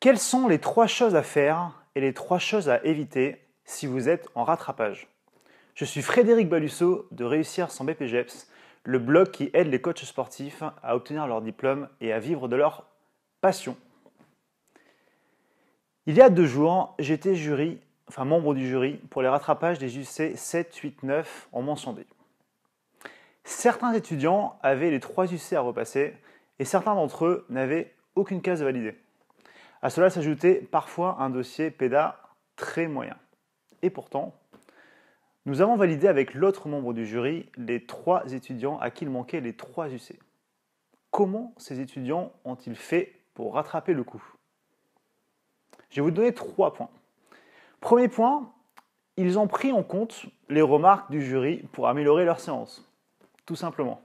Quelles sont les trois choses à faire et les trois choses à éviter si vous êtes en rattrapage Je suis Frédéric Balusso de Réussir sans BPGEPS, le blog qui aide les coachs sportifs à obtenir leur diplôme et à vivre de leur passion. Il y a deux jours, j'étais jury, enfin membre du jury, pour les rattrapages des UC 7, 8, 9 en mention Certains étudiants avaient les trois UC à repasser et certains d'entre eux n'avaient aucune case validée. À cela s'ajoutait parfois un dossier PEDA très moyen. Et pourtant, nous avons validé avec l'autre membre du jury les trois étudiants à qui il manquait les trois UC. Comment ces étudiants ont-ils fait pour rattraper le coup Je vais vous donner trois points. Premier point, ils ont pris en compte les remarques du jury pour améliorer leur séance. Tout simplement.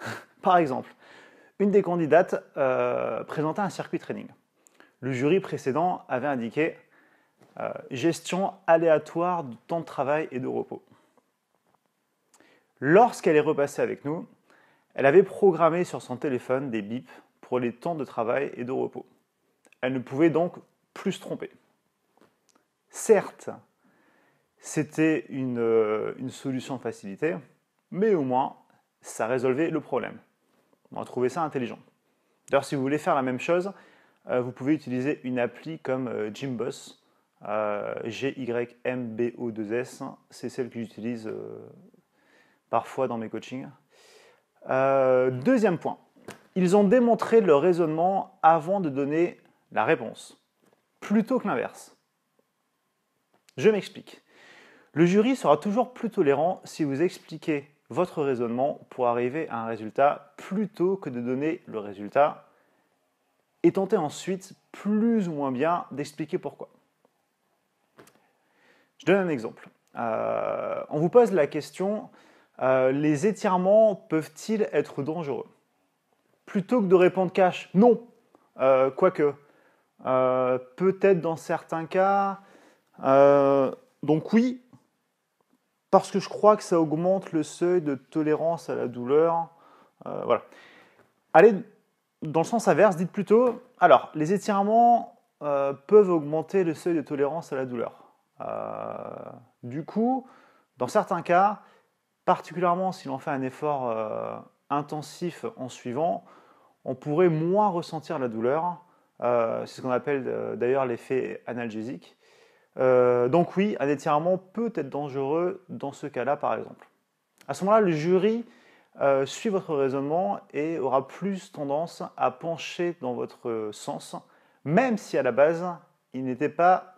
Par exemple, une des candidates euh, présentait un circuit training le jury précédent avait indiqué euh, gestion aléatoire du temps de travail et de repos. Lorsqu'elle est repassée avec nous, elle avait programmé sur son téléphone des bips pour les temps de travail et de repos. Elle ne pouvait donc plus se tromper. Certes, c'était une, euh, solution facilitée, mais au moins, ça résolvait le problème. On a trouvé ça intelligent. D'ailleurs, si vous voulez faire la même chose, euh, vous pouvez utiliser une appli comme euh, Gymboss. Euh, G-Y-M-B-O-2-S, c'est celle que j'utilise parfois dans mes coachings. deuxième point, ils ont démontré leur raisonnement avant de donner la réponse, plutôt que l'inverse. Je m'explique. Le jury sera toujours plus tolérant si vous expliquez votre raisonnement pour arriver à un résultat plutôt que de donner le résultat et tenter ensuite, plus ou moins bien, d'expliquer pourquoi. Je donne un exemple. Euh, on vous pose la question, euh, les étirements peuvent-ils être dangereux Plutôt que de répondre cash, non, euh, quoique, peut-être dans certains cas, donc oui, parce que je crois que ça augmente le seuil de tolérance à la douleur. voilà. Allez dans le sens inverse, dites plutôt, alors, les étirements euh, peuvent augmenter le seuil de tolérance à la douleur. Euh, du coup, dans certains cas, particulièrement si l'on fait un effort euh, intensif en suivant, on pourrait moins ressentir la douleur. C'est ce qu'on appelle d'ailleurs l'effet analgésique. donc oui, un étirement peut être dangereux dans ce cas-là, par exemple. À ce moment-là, le jury euh, votre raisonnement et aura plus tendance à pencher dans votre sens, même si à la base, il n'était pas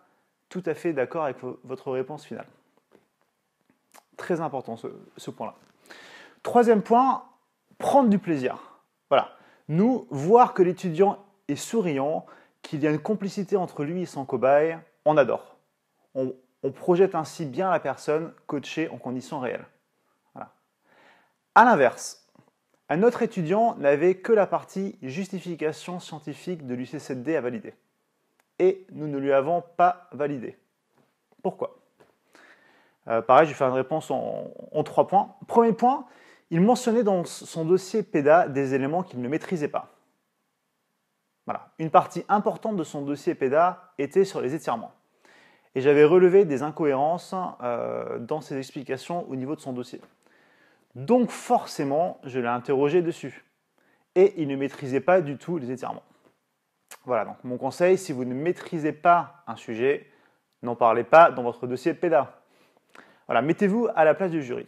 tout à fait d'accord avec votre réponse finale. Très important ce, point-là. Troisième point, prendre du plaisir. Voilà. Nous, voir que l'étudiant est souriant, qu'il y a une complicité entre lui et son cobaye, on adore. On, on projette ainsi bien la personne coachée en conditions réelles. A l'inverse, un autre étudiant n'avait que la partie justification scientifique de l'UCCD à valider. Et nous ne lui avons pas validé. Pourquoi euh, Pareil, je vais faire une réponse en, trois points. Premier point, il mentionnait dans son dossier PEDA des éléments qu'il ne maîtrisait pas. Voilà. Une partie importante de son dossier PEDA était sur les étirements. Et j'avais relevé des incohérences euh, dans ses explications au niveau de son dossier. Donc forcément, je l'ai interrogé dessus. Et il ne maîtrisait pas du tout les étirements. Voilà, donc mon conseil, si vous ne maîtrisez pas un sujet, n'en parlez pas dans votre dossier de PEDA. Voilà, mettez-vous à la place du jury.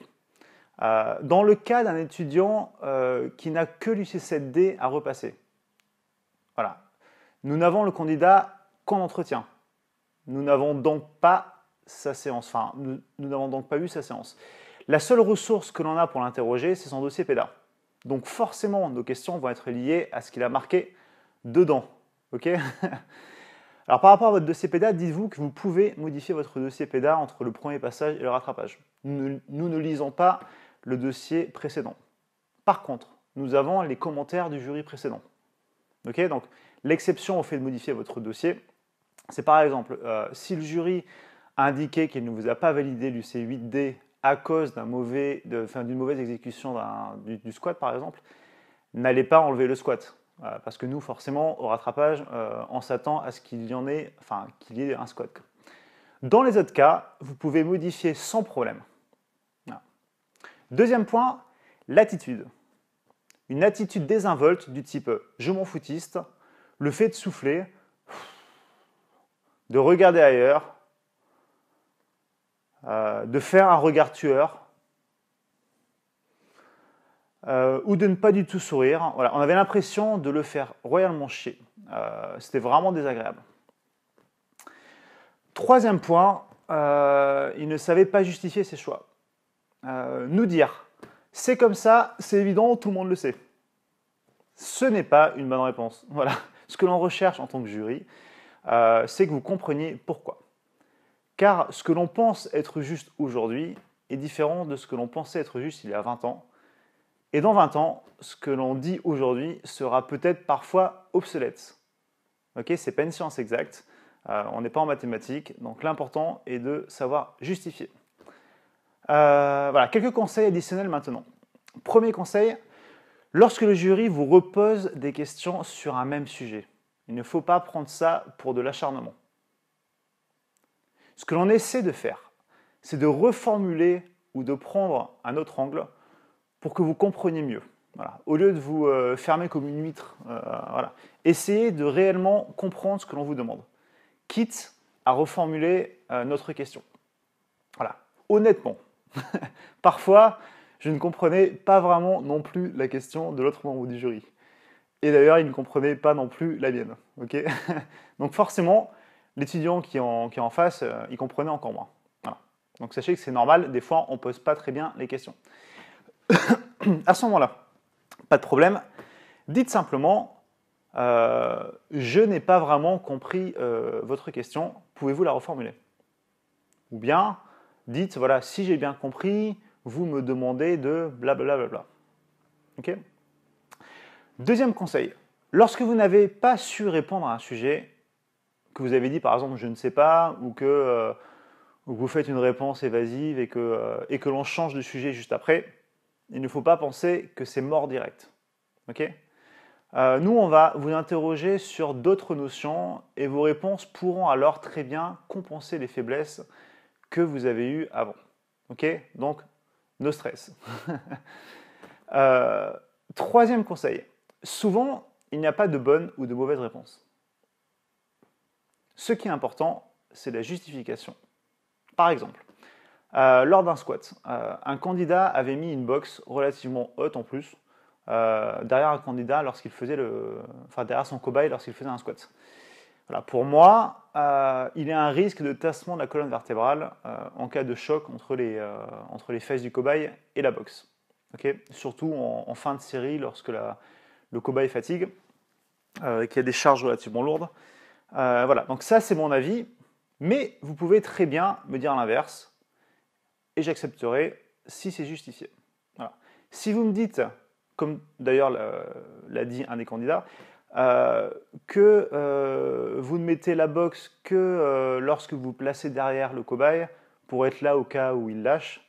Euh, dans le cas d'un étudiant euh, qui n'a que l'UC7D à repasser, voilà, nous n'avons le candidat qu'en entretien. Nous n'avons donc pas sa séance, enfin, nous n'avons donc pas eu sa séance. La seule ressource que l'on a pour l'interroger, c'est son dossier PEDA. Donc forcément, nos questions vont être liées à ce qu'il a marqué dedans. OK Alors par rapport à votre dossier PEDA, dites-vous que vous pouvez modifier votre dossier PEDA entre le premier passage et le rattrapage. Nous ne, lisons pas le dossier précédent. Par contre, nous avons les commentaires du jury précédent. OK Donc l'exception au fait de modifier votre dossier, c'est par exemple euh, si le jury a indiqué qu'il ne vous a pas validé l'UC8D à cause d'un d'une mauvaise exécution du, squat par exemple, n'allez pas enlever le squat. Euh, parce que nous, forcément, au rattrapage, euh, on s'attend à ce qu'il y en ait, enfin, qu'il y ait un squat. Dans les autres cas, vous pouvez modifier sans problème. Deuxième point, l'attitude. Une attitude désinvolte du type je m'en foutiste, le fait de souffler, de regarder ailleurs, euh, de faire un regard tueur, euh, ou de ne pas du tout sourire. Voilà, on avait l'impression de le faire royalement chier. Euh, c'était vraiment désagréable. Troisième point, il ne savait pas justifier ses choix. nous dire, c'est comme ça, c'est évident, tout le monde le sait. Ce n'est pas une bonne réponse. Voilà, ce que l'on recherche en tant que jury, c'est que vous compreniez pourquoi. Car ce que l'on pense être juste aujourd'hui est différent de ce que l'on pensait être juste il y a 20 ans. Et dans 20 ans, ce que l'on dit aujourd'hui sera peut-être parfois obsolète. Ok, c'est pas une science exacte, euh, on n'est pas en mathématiques, donc l'important est de savoir justifier. Euh, voilà, quelques conseils additionnels maintenant. Premier conseil, lorsque le jury vous repose des questions sur un même sujet, il ne faut pas prendre ça pour de l'acharnement. Ce que l'on essaie de faire, c'est de reformuler ou de prendre un autre angle pour que vous compreniez mieux. Au lieu de vous euh, fermer comme une huître, euh, voilà. essayez de réellement comprendre ce que l'on vous demande, quitte à reformuler euh, notre question. Voilà. Honnêtement, parfois, je ne comprenais pas vraiment non plus la question de l'autre membre du jury. Et d'ailleurs, il ne comprenait pas non plus la mienne. Donc forcément, l'étudiant qui, est en, face, euh, il comprenait encore moins. Donc sachez que c'est normal, des fois on ne pose pas très bien les questions. à ce moment-là, pas de problème, dites simplement euh, Je n'ai pas vraiment compris euh, votre question, pouvez-vous la reformuler Ou bien dites Voilà, si j'ai bien compris, vous me demandez de blablabla. Ok Deuxième conseil, lorsque vous n'avez pas su répondre à un sujet, que vous avez dit par exemple je ne sais pas ou que euh, vous faites une réponse évasive et que, euh, que l'on change de sujet juste après, il ne faut pas penser que c'est mort direct. ok euh, nous, on va vous interroger sur d'autres notions et vos réponses pourront alors très bien compenser les faiblesses que vous avez eues avant. ok Donc, no stress. troisième conseil. Souvent, il n'y a pas de bonne ou de mauvaise réponse. Ce qui est important, c'est la justification. Par exemple, euh, lors d'un squat, euh, un candidat avait mis une box relativement haute en plus euh, derrière un candidat lorsqu'il faisait le, son cobaye lorsqu'il faisait un squat. Voilà, pour moi, il y a un risque de tassement de la colonne vertébrale en cas de choc entre les, entre les fesses du cobaye et la box. Surtout en, fin de série lorsque le cobaye fatigue, qu'il y a des charges relativement lourdes. Euh, voilà, donc ça c'est mon avis, mais vous pouvez très bien me dire l'inverse, et j'accepterai si c'est justifié. Si vous me dites, comme d'ailleurs l'a dit un des candidats, euh, que euh, vous ne mettez la box que lorsque vous placez derrière le cobaye pour être là au cas où il lâche,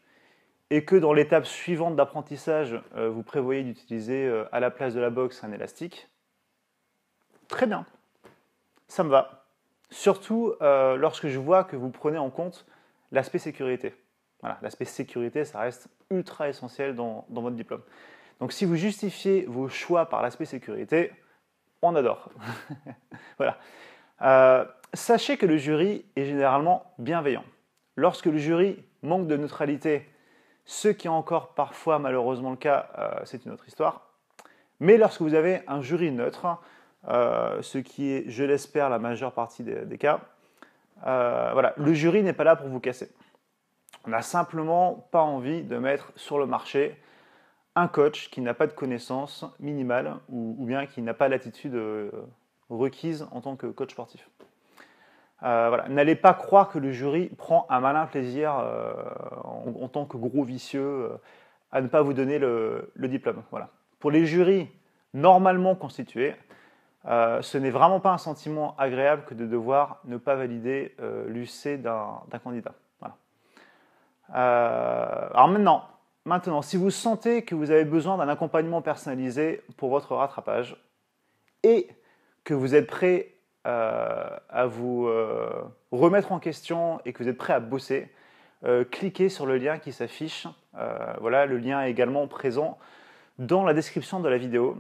et que dans l'étape suivante d'apprentissage, vous prévoyez d'utiliser à la place de la box un élastique. Très bien, ça me va. Surtout euh, lorsque je vois que vous prenez en compte l'aspect sécurité. l'aspect sécurité, ça reste ultra essentiel dans, votre diplôme. Donc si vous justifiez vos choix par l'aspect sécurité, on adore. voilà. Euh, sachez que le jury est généralement bienveillant. Lorsque le jury manque de neutralité, ce qui est encore parfois malheureusement le cas, euh, c'est une autre histoire. Mais lorsque vous avez un jury neutre, euh, ce qui est, je l'espère, la majeure partie des, cas. Euh, voilà, le jury n'est pas là pour vous casser. On n'a simplement pas envie de mettre sur le marché un coach qui n'a pas de connaissances minimales ou, bien qui n'a pas l'attitude euh, requise en tant que coach sportif. voilà. N'allez pas croire que le jury prend un malin plaisir en, tant que gros vicieux à ne pas vous donner le, le diplôme. Voilà. Pour les jurys normalement constitués, euh, ce n'est vraiment pas un sentiment agréable que de devoir ne pas valider euh, l'UC d'un candidat. Euh, alors maintenant, maintenant, si vous sentez que vous avez besoin d'un accompagnement personnalisé pour votre rattrapage et que vous êtes prêt à vous remettre en question et que vous êtes prêt à bosser, cliquez sur le lien qui s'affiche. voilà, le lien est également présent dans la description de la vidéo.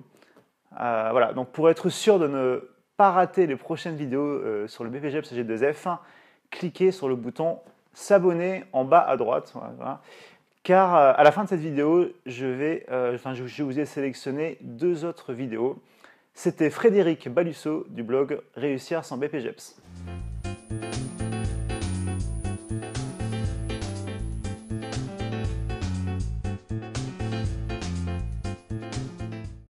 Euh, voilà, donc pour être sûr de ne pas rater les prochaines vidéos euh, sur le BPGEPS g 2 e f cliquez sur le bouton s'abonner en bas à droite. Car euh, à la fin de cette vidéo, je, vais, enfin, je, vous ai sélectionné deux autres vidéos. C'était Frédéric Balusso du blog Réussir sans BPGEPS.